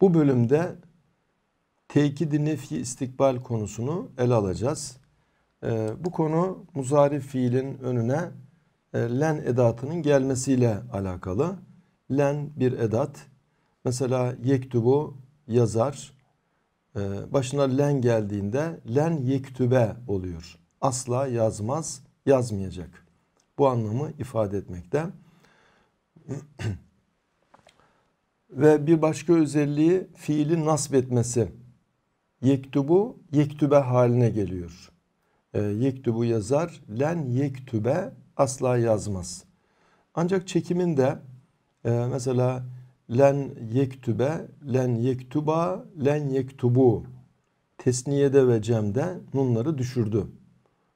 Bu bölümde tekidi nefi istikbal konusunu ele alacağız. Ee, bu konu muzarif fiilin önüne e, len edatının gelmesiyle alakalı. Len bir edat. Mesela yektubu yazar. Ee, başına len geldiğinde len yektübe oluyor. Asla yazmaz, yazmayacak. Bu anlamı ifade etmekte. Ve bir başka özelliği fiili nasb etmesi. Yektubu yektübe haline geliyor. E, yektubu yazar. Len yektübe asla yazmaz. Ancak çekiminde e, mesela len yektübe, len yektuba, len yektubu tesniyede ve cemde nunları düşürdü.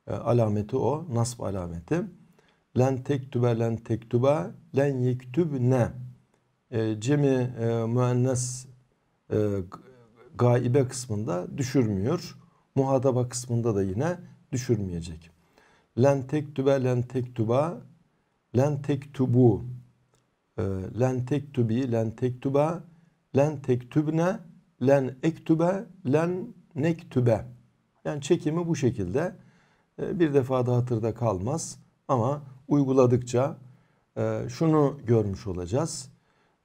E, alameti o, nasb alameti. Len tektübe, len tektübe, len yektübne. ne e, cemi e, müennes e, gaibe kısmında düşürmüyor. Muhataba kısmında da yine düşürmeyecek. Len tübe, len tektuba len tubu, e, len tektubi len tektuba len tektübne len ektübe len nektübe yani çekimi bu şekilde e, bir defa da hatırda kalmaz ama uyguladıkça e, şunu görmüş olacağız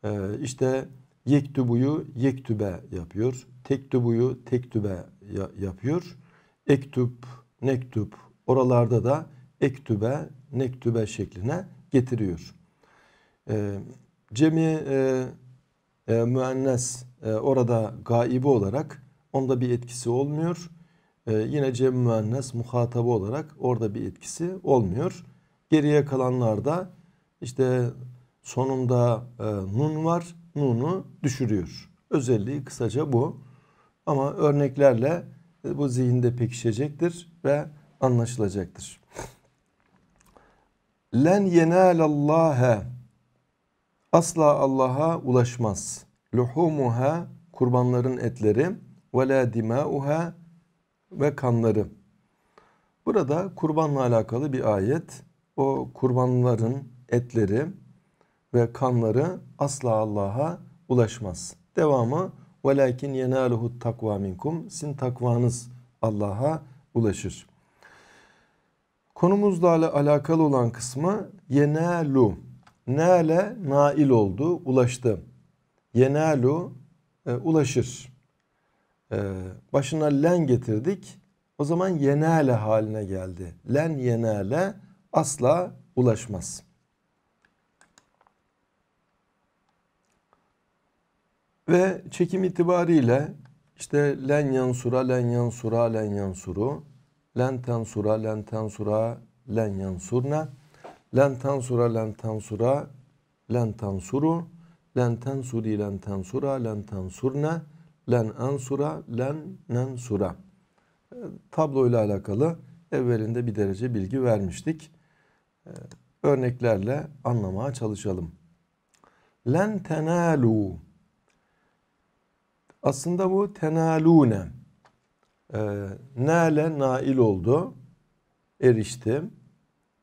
ee, işte yektubuyu yektübe yapıyor. Tektubuyu tektübe yapıyor. ektüp, nektüp, oralarda da ektübe, nektübe şekline getiriyor. Ee, cemi e, e, müennes e, orada gaibi olarak onda bir etkisi olmuyor. Ee, yine cem müennes muhatabı olarak orada bir etkisi olmuyor. Geriye kalanlarda işte Sonunda e, nun var. Nunu düşürüyor. Özelliği kısaca bu. Ama örneklerle e, bu zihinde pekişecektir ve anlaşılacaktır. Len yenalallâhe asla Allah'a ulaşmaz. Luhumuha kurbanların etleri ve la dimauha ve kanları. Burada kurbanla alakalı bir ayet. O kurbanların etleri ve kanları asla Allah'a ulaşmaz. Devamı velakin yenaluhu takva minkum. Sin takvanız Allah'a ulaşır. Konumuzla alakalı olan kısmı yenalu. Nale nail oldu, ulaştı. Yenalu e, ulaşır. E, başına len getirdik. O zaman yenale haline geldi. Len yenale asla ulaşmaz. Ve çekim itibariyle işte len yansura len yansura len yansuru len tensura len tensura len yansurna len tensura len tensura len tensuru len tensuri len tensura len tensurna len ansura len nensura tabloyla alakalı evvelinde bir derece bilgi vermiştik. Ee, örneklerle anlamaya çalışalım. Len tenalu aslında bu tenalune. Ee, nale nail oldu. Erişti.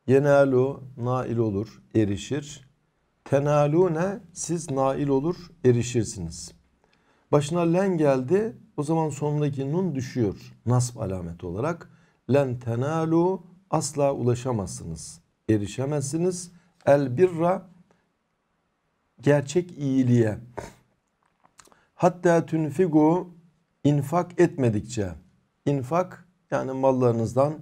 Yenalu nail olur, erişir. Tenalune siz nail olur, erişirsiniz. Başına len geldi. O zaman sonundaki nun düşüyor. Nasb alameti olarak. Len tenalu asla ulaşamazsınız. Erişemezsiniz. El birra gerçek iyiliğe. Hatta tünfigu infak etmedikçe infak yani mallarınızdan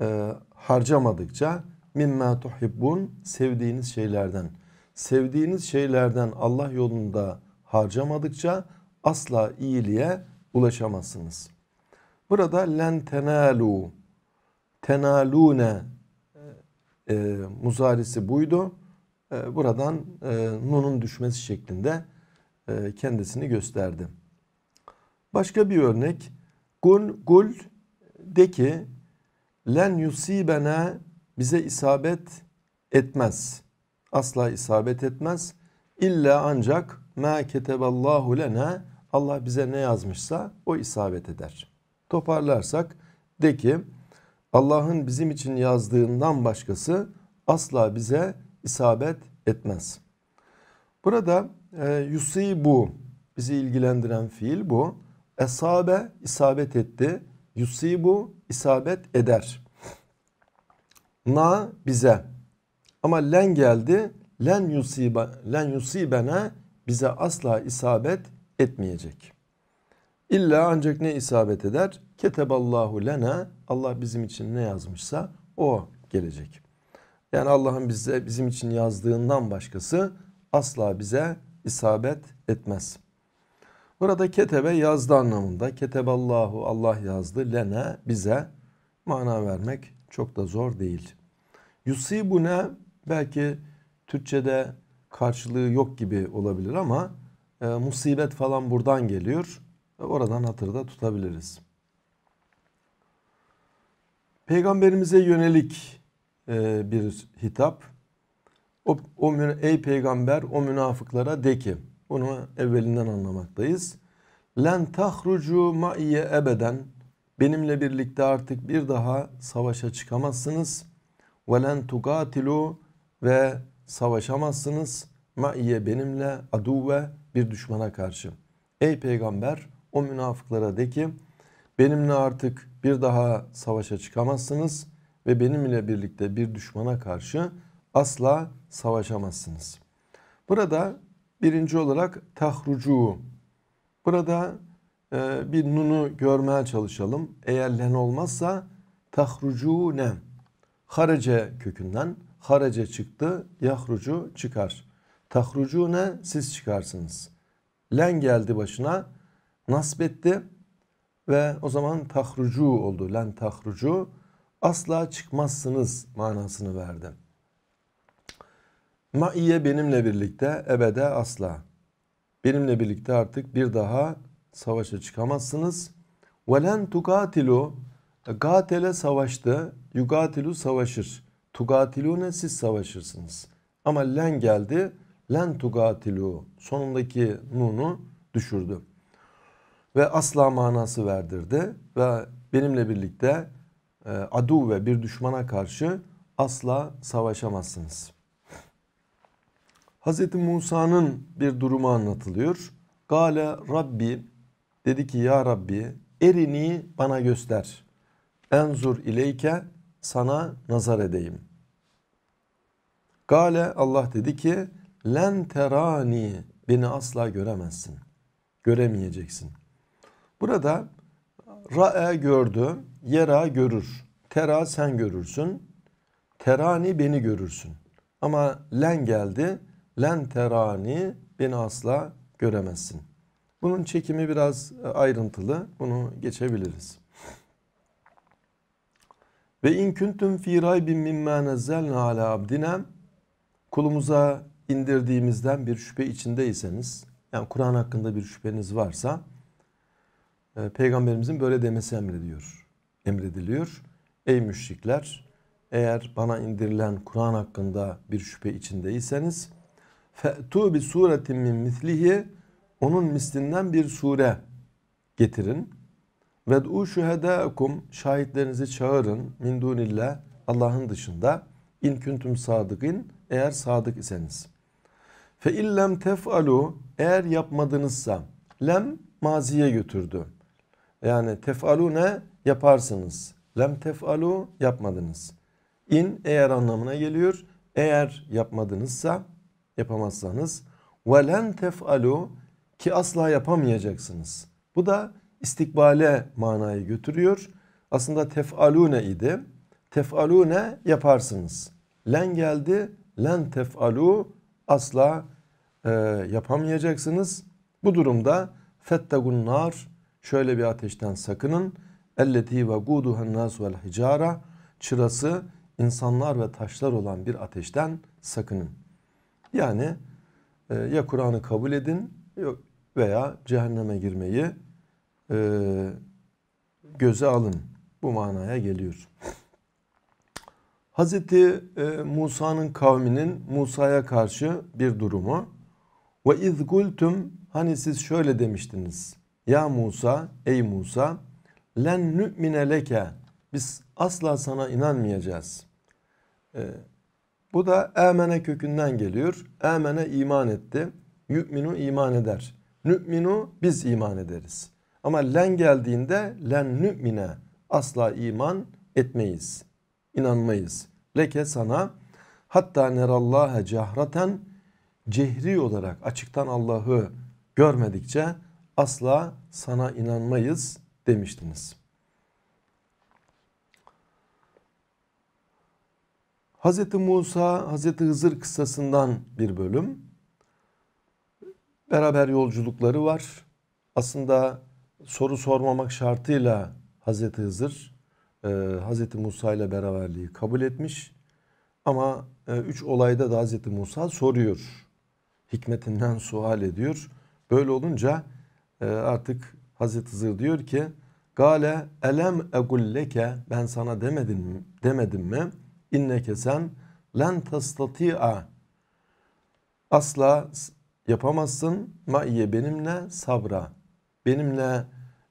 e, harcamadıkça mimma tuhibbun sevdiğiniz şeylerden sevdiğiniz şeylerden Allah yolunda harcamadıkça asla iyiliğe ulaşamazsınız. Burada len tenalu tenalune e, e muzarisi buydu. E, buradan e, nunun düşmesi şeklinde e, kendisini gösterdi. Başka bir örnek. Kul, gul de ki len yusibene bize isabet etmez. Asla isabet etmez. İlla ancak ma keteballahu lene, Allah bize ne yazmışsa o isabet eder. Toparlarsak de ki Allah'ın bizim için yazdığından başkası asla bize isabet etmez. Burada e, ee, yusibu bizi ilgilendiren fiil bu. Esabe isabet etti. Yusibu isabet eder. Na bize. Ama len geldi. Len yusiba len yusibene bize asla isabet etmeyecek. İlla ancak ne isabet eder? Keteballahu lena Allah bizim için ne yazmışsa o gelecek. Yani Allah'ın bize bizim için yazdığından başkası asla bize isabet etmez. Burada ketebe yazdı anlamında. Keteballahu Allah yazdı lene bize mana vermek çok da zor değil. ne belki Türkçe'de karşılığı yok gibi olabilir ama e, musibet falan buradan geliyor. E, oradan hatırda tutabiliriz. Peygamberimize yönelik e, bir hitap. O, o ey peygamber o münafıklara de ki bunu evvelinden anlamaktayız. Len tahrucu maiye ebeden benimle birlikte artık bir daha savaşa çıkamazsınız. Ve len tugatilu ve savaşamazsınız. Maiye benimle aduve bir düşmana karşı. Ey peygamber o münafıklara de ki benimle artık bir daha savaşa çıkamazsınız ve benimle birlikte bir düşmana karşı asla savaşamazsınız. Burada birinci olarak tahrucu. Burada e, bir nunu görmeye çalışalım. Eğer len olmazsa tahrucu ne? Harace kökünden. Harace çıktı, yahrucu çıkar. Tahrucu ne? Siz çıkarsınız. Len geldi başına, nasbetti ve o zaman tahrucu oldu. Len tahrucu asla çıkmazsınız manasını verdim. Maiye benimle birlikte ebede asla. Benimle birlikte artık bir daha savaşa çıkamazsınız. Velen tukatilu gatele savaştı. Yugatilu savaşır. Tugatilune siz savaşırsınız. Ama len geldi. Len tugatilu sonundaki nunu düşürdü. Ve asla manası verdirdi. Ve benimle birlikte e, adu ve bir düşmana karşı asla savaşamazsınız.'' Hz. Musa'nın bir durumu anlatılıyor. Gale Rabbi dedi ki ya Rabbi erini bana göster. Enzur ileyke sana nazar edeyim. Gale Allah dedi ki len terani beni asla göremezsin. Göremeyeceksin. Burada ra'e gördü, yera görür. Tera sen görürsün. Terani beni görürsün. Ama len geldi len terani beni asla göremezsin. Bunun çekimi biraz e, ayrıntılı. Bunu geçebiliriz. Ve in kuntum fi raybin mimma nazzalna ala abdina kulumuza indirdiğimizden bir şüphe içindeyseniz yani Kur'an hakkında bir şüpheniz varsa e, peygamberimizin böyle demesi emrediyor. Emrediliyor. Ey müşrikler eğer bana indirilen Kur'an hakkında bir şüphe içindeyseniz fe'tu bi suretin min mislihi onun mislinden bir sure getirin. Ved'u şühedâkum şahitlerinizi çağırın min dunillah Allah'ın dışında in kuntum sadıkın eğer sadık iseniz. Fe illem tef'alu eğer yapmadınızsa lem maziye götürdü. Yani tef'alu ne? Yaparsınız. Lem tef'alu yapmadınız. İn eğer anlamına geliyor. Eğer yapmadınızsa yapamazsanız وَلَنْ تَفْعَلُوا ki asla yapamayacaksınız. Bu da istikbale manayı götürüyor. Aslında tef'alune idi. Tef'alune yaparsınız. Len geldi. Len tef'alu asla e, yapamayacaksınız. Bu durumda fettagun nar şöyle bir ateşten sakının. Elleti ve guduhan nas vel hicara çırası insanlar ve taşlar olan bir ateşten sakının. Yani e, ya Kur'an'ı kabul edin veya cehenneme girmeyi e, göze alın. Bu manaya geliyor. Hazreti E, Musa'nın kavminin Musa'ya karşı bir durumu. Ve iz gultum hani siz şöyle demiştiniz. Ya Musa, ey Musa, len nü'mine leke. Biz asla sana inanmayacağız. E, bu da emene kökünden geliyor. Emene iman etti. Yu'minu iman eder. Nü'minu biz iman ederiz. Ama len geldiğinde len nü'mine asla iman etmeyiz. İnanmayız. Leke sana hatta nerallâhe cahraten cehri olarak açıktan Allah'ı görmedikçe asla sana inanmayız demiştiniz. Hz. Musa, Hz. Hızır kıssasından bir bölüm. Beraber yolculukları var. Aslında soru sormamak şartıyla Hz. Hızır e, Hz. Musa ile beraberliği kabul etmiş. Ama e, üç olayda da Hz. Musa soruyor. Hikmetinden sual ediyor. Böyle olunca e, artık Hz. Hızır diyor ki Gale elem egulleke ben sana demedim, demedim mi? İnneke sen len tastati'a asla yapamazsın maiye benimle sabra. Benimle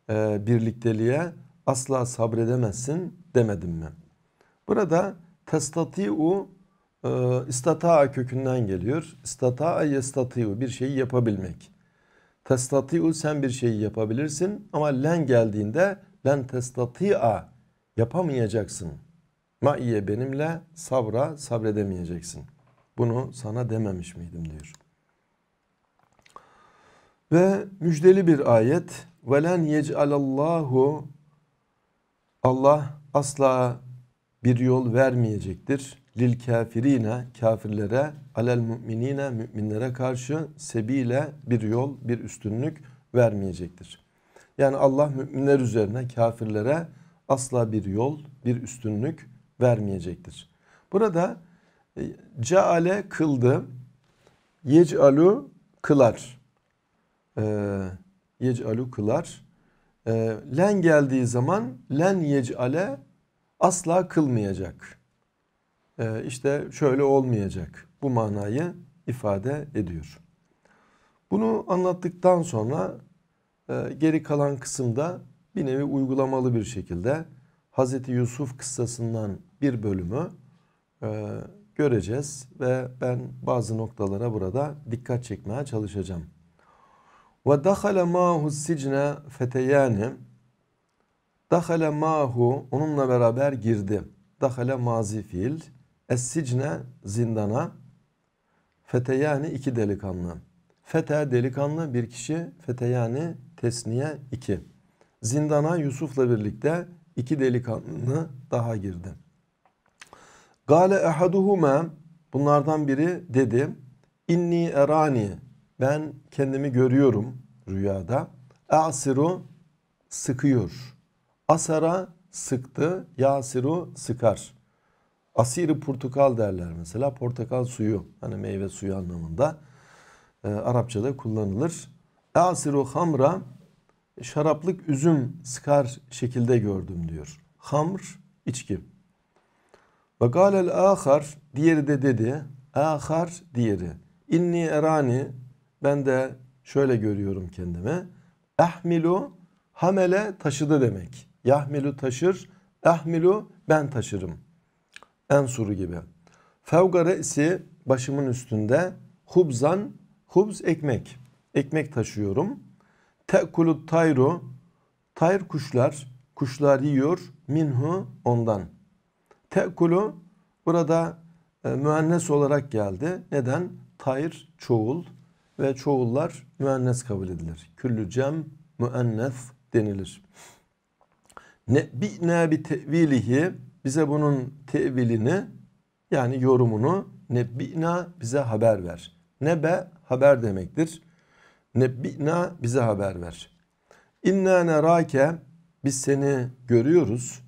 e, birlikteliğe asla sabredemezsin demedim mi? Burada testati'u e, istata'a kökünden geliyor. İstata'a yestati'u bir şeyi yapabilmek. Testati'u sen bir şeyi yapabilirsin ama len geldiğinde len testati'a yapamayacaksın Maiye benimle sabra sabredemeyeceksin. Bunu sana dememiş miydim diyor. Ve müjdeli bir ayet. Velen yec'alallahu Allah asla bir yol vermeyecektir. Lil kafirine kafirlere alel müminine müminlere karşı sebiyle bir yol bir üstünlük vermeyecektir. Yani Allah müminler üzerine kafirlere asla bir yol bir üstünlük vermeyecektir. Burada e, ceale kıldı. Yec'alu kılar. Ee, yec'alu kılar. Ee, len geldiği zaman len yec'ale asla kılmayacak. Ee, işte şöyle olmayacak. Bu manayı ifade ediyor. Bunu anlattıktan sonra e, geri kalan kısımda bir nevi uygulamalı bir şekilde Hz. Yusuf kıssasından bir bölümü e, göreceğiz ve ben bazı noktalara burada dikkat çekmeye çalışacağım. Ve dakhala mahu sicne feteyani Dakhala mahu onunla beraber girdi. Dakhala mazi fiil. Es sicne zindana. Feteyani iki delikanlı. Fete delikanlı bir kişi. Feteyani tesniye iki. Zindana Yusuf'la birlikte iki delikanlı daha girdi. Gale ehaduhuma bunlardan biri dedi inni erani ben kendimi görüyorum rüyada. Asiru sıkıyor. Asara sıktı. Yasiru sıkar. Asiri portakal derler mesela. Portakal suyu. Hani meyve suyu anlamında. E, Arapçada kullanılır. Asiru hamra şaraplık üzüm sıkar şekilde gördüm diyor. Hamr içki. Ve galel ahar diğeri de dedi. Ahar diğeri. İnni erani ben de şöyle görüyorum kendimi. Ehmilu hamele taşıdı demek. Yahmilu taşır. Ehmilu ben taşırım. Ensuru gibi. Fevga re'si başımın üstünde. Hubzan hubz ekmek. Ekmek taşıyorum. Te'kulut tayru tayr kuşlar. Kuşlar yiyor. Minhu ondan. Te'kulu burada e, müennes olarak geldi. Neden? Tayr çoğul ve çoğullar müennes kabul edilir. Küllü cem müennes denilir. Ne bi ne bi tevilihi bize bunun tevilini yani yorumunu nebbina bize haber ver. Ne be haber demektir. Nebbina bize haber ver. İnna nerake biz seni görüyoruz.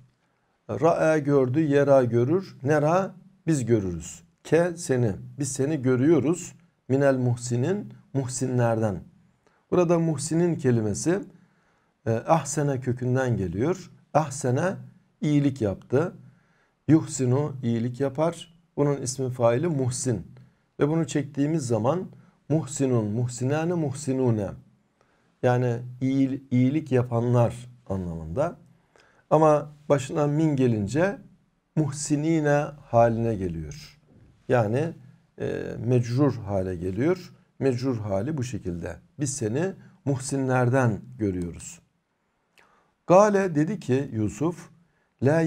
Ra'a gördü, yera görür. Nera biz görürüz. Ke seni. Biz seni görüyoruz. Minel muhsinin muhsinlerden. Burada muhsinin kelimesi e, ahsene kökünden geliyor. Ahsene iyilik yaptı. Yuhsinu iyilik yapar. Bunun ismi faili muhsin. Ve bunu çektiğimiz zaman muhsinun, muhsinane, muhsinune. Yani iyilik yapanlar anlamında. Ama başına min gelince muhsinine haline geliyor. Yani e, mecrur hale geliyor. Mecrur hali bu şekilde. Biz seni muhsinlerden görüyoruz. Gale dedi ki Yusuf La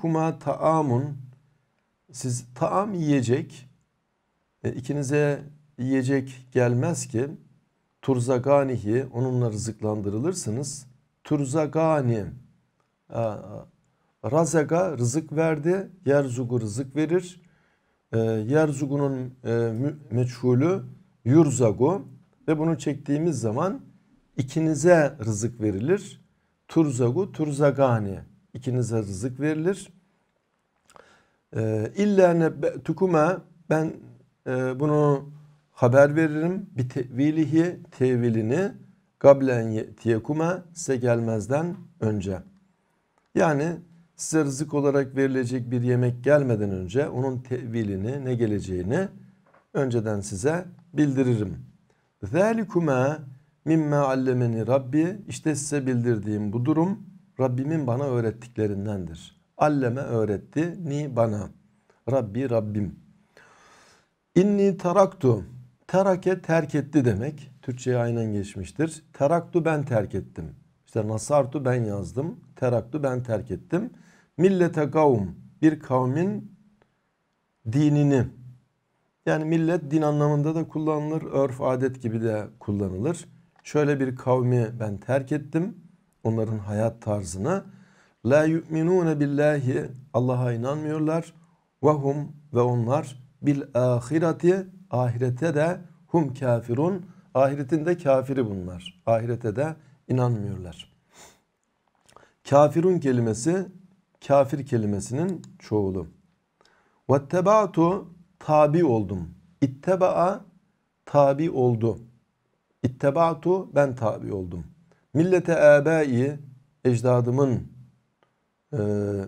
kuma taamun Siz taam yiyecek e, ikinize yiyecek gelmez ki turzaganihi onunla rızıklandırılırsınız. Turzagani Razaka rızık verdi. Yerzugu rızık verir. E, Yerzugu'nun e, meçhulü yurzagu ve bunu çektiğimiz zaman ikinize rızık verilir. Turzagu turzagani ikinize rızık verilir. E, İlla nebbe'tukume ben e, bunu haber veririm. Bir tevilihi tevilini gablen yetiyekume size gelmezden önce. Yani size rızık olarak verilecek bir yemek gelmeden önce onun tevilini ne geleceğini önceden size bildiririm. Zalikume mimma allemeni Rabbi işte size bildirdiğim bu durum Rabbimin bana öğrettiklerindendir. Alleme öğretti ni bana. Rabbi Rabbim. İnni taraktu. Terake terk etti demek. Türkçe'ye aynen geçmiştir. Taraktu ben terk ettim. İşte nasartu ben yazdım. Teraktu ben terk ettim. Millete kavm bir kavmin dinini yani millet din anlamında da kullanılır. Örf adet gibi de kullanılır. Şöyle bir kavmi ben terk ettim. Onların hayat tarzını. La yu'minune billahi Allah'a inanmıyorlar. Ve hum ve onlar bil ahireti ahirete de hum kafirun. ahiretinde kafiri bunlar. Ahirete de inanmıyorlar. Kafirun kelimesi kafir kelimesinin çoğulu. Vettebaatu tabi oldum. İtteba'a tabi oldu. İttebatu ben tabi oldum. Millete âbâi ecdadımın e,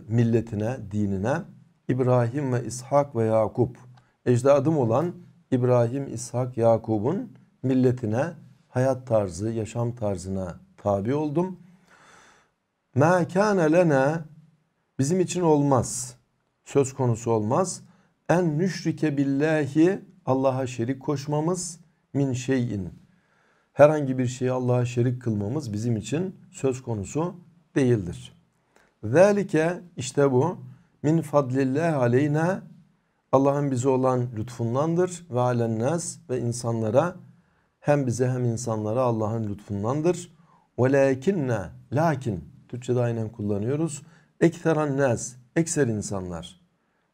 milletine, dinine İbrahim ve İshak ve Yakup ecdadım olan İbrahim, İshak, Yakup'un milletine, hayat tarzı, yaşam tarzına tabi oldum. Ma kâne lena bizim için olmaz. Söz konusu olmaz. En nüşrike billahi Allah'a şerik koşmamız min şeyin. Herhangi bir şeyi Allah'a şerik kılmamız bizim için söz konusu değildir. Zalike işte bu min fadlillah aleyna Allah'ın bize olan lütfundandır ve alennas ve insanlara hem bize hem insanlara Allah'ın lütfundandır. Velakinne, lakin Türkçe'de aynen kullanıyoruz. Ekteran nez? ekser insanlar.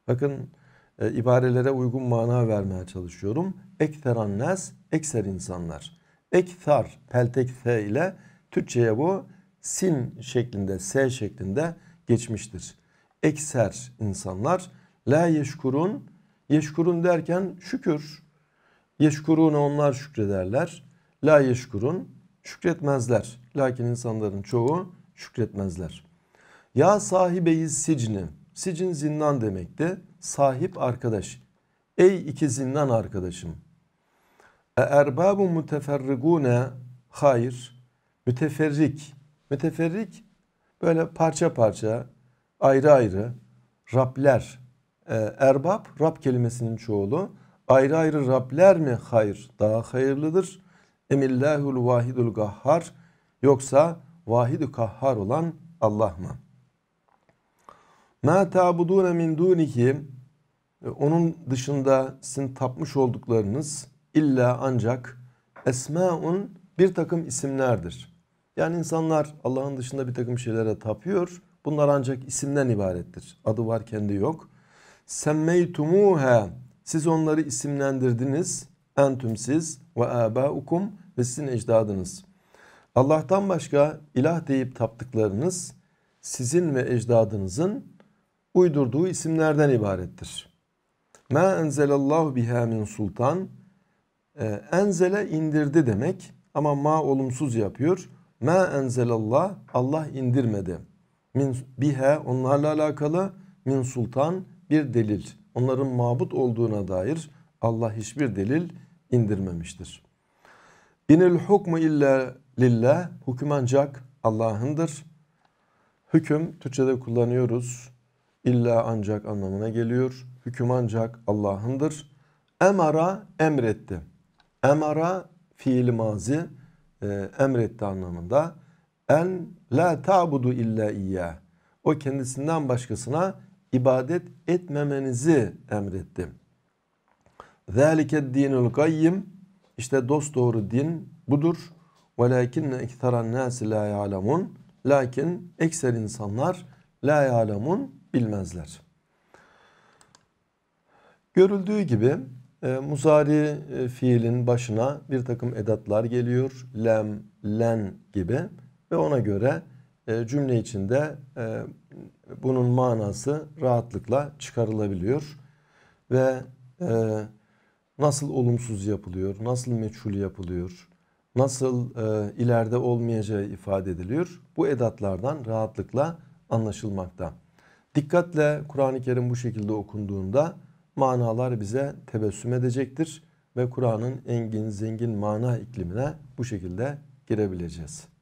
Bakın e, ibarelere uygun mana vermeye çalışıyorum. Ekteran nez? ekser insanlar. Ektar, peltek T ile Türkçe'ye bu sin şeklinde, S şeklinde geçmiştir. Ekser insanlar. La yeşkurun, yeşkurun derken şükür. Yeşkuruna onlar şükrederler. La yeşkurun, şükretmezler. Lakin insanların çoğu şükretmezler. Ya sahibeyi sicni. Sicin zindan demekti. Sahip arkadaş. Ey iki zindan arkadaşım. E erbabu muteferrigune. Hayır. Müteferrik. Müteferrik böyle parça parça ayrı ayrı Rabler. E, erbab Rab kelimesinin çoğulu. Ayrı ayrı Rabler mi? Hayır. Daha hayırlıdır. Emillahul vahidul gahhar yoksa vahidü kahhar olan Allah mı? Ma ta'budune min dunihi e, onun dışında sizin tapmış olduklarınız illa ancak esmaun bir takım isimlerdir. Yani insanlar Allah'ın dışında bir takım şeylere tapıyor. Bunlar ancak isimden ibarettir. Adı var kendi yok. Semmeytumuha siz onları isimlendirdiniz. Entüm siz ve abaukum ve sizin ecdadınız. Allah'tan başka ilah deyip taptıklarınız sizin ve ecdadınızın uydurduğu isimlerden ibarettir. Ma enzelallahu biha min sultan e, enzele indirdi demek ama ma olumsuz yapıyor. Ma enzelallah Allah indirmedi. Min biha onlarla alakalı min sultan bir delil. Onların mabut olduğuna dair Allah hiçbir delil indirmemiştir. İnil hukmu illa Lillah hüküm ancak Allah'ındır. Hüküm Türkçe'de kullanıyoruz. İlla ancak anlamına geliyor. Hüküm ancak Allah'ındır. Emara emretti. Emara fiil mazi e, emretti anlamında. En la ta'budu illa iyyah. O kendisinden başkasına ibadet etmemenizi emretti. Zalike dinul kayyim. İşte dost doğru din budur. وَلَاكِنَّ اِكْتَرَ النَّاسِ la يَعْلَمُونَ Lakin ekser insanlar la ya'lemun bilmezler. Görüldüğü gibi e, muzari e, fiilin başına bir takım edatlar geliyor. Lem, len gibi ve ona göre e, cümle içinde e, bunun manası rahatlıkla çıkarılabiliyor. Ve e, nasıl olumsuz yapılıyor, nasıl meçhul yapılıyor, nasıl e, ileride olmayacağı ifade ediliyor. Bu edatlardan rahatlıkla anlaşılmakta. Dikkatle Kur'an-ı Kerim bu şekilde okunduğunda manalar bize tebessüm edecektir ve Kur'an'ın engin zengin mana iklimine bu şekilde girebileceğiz.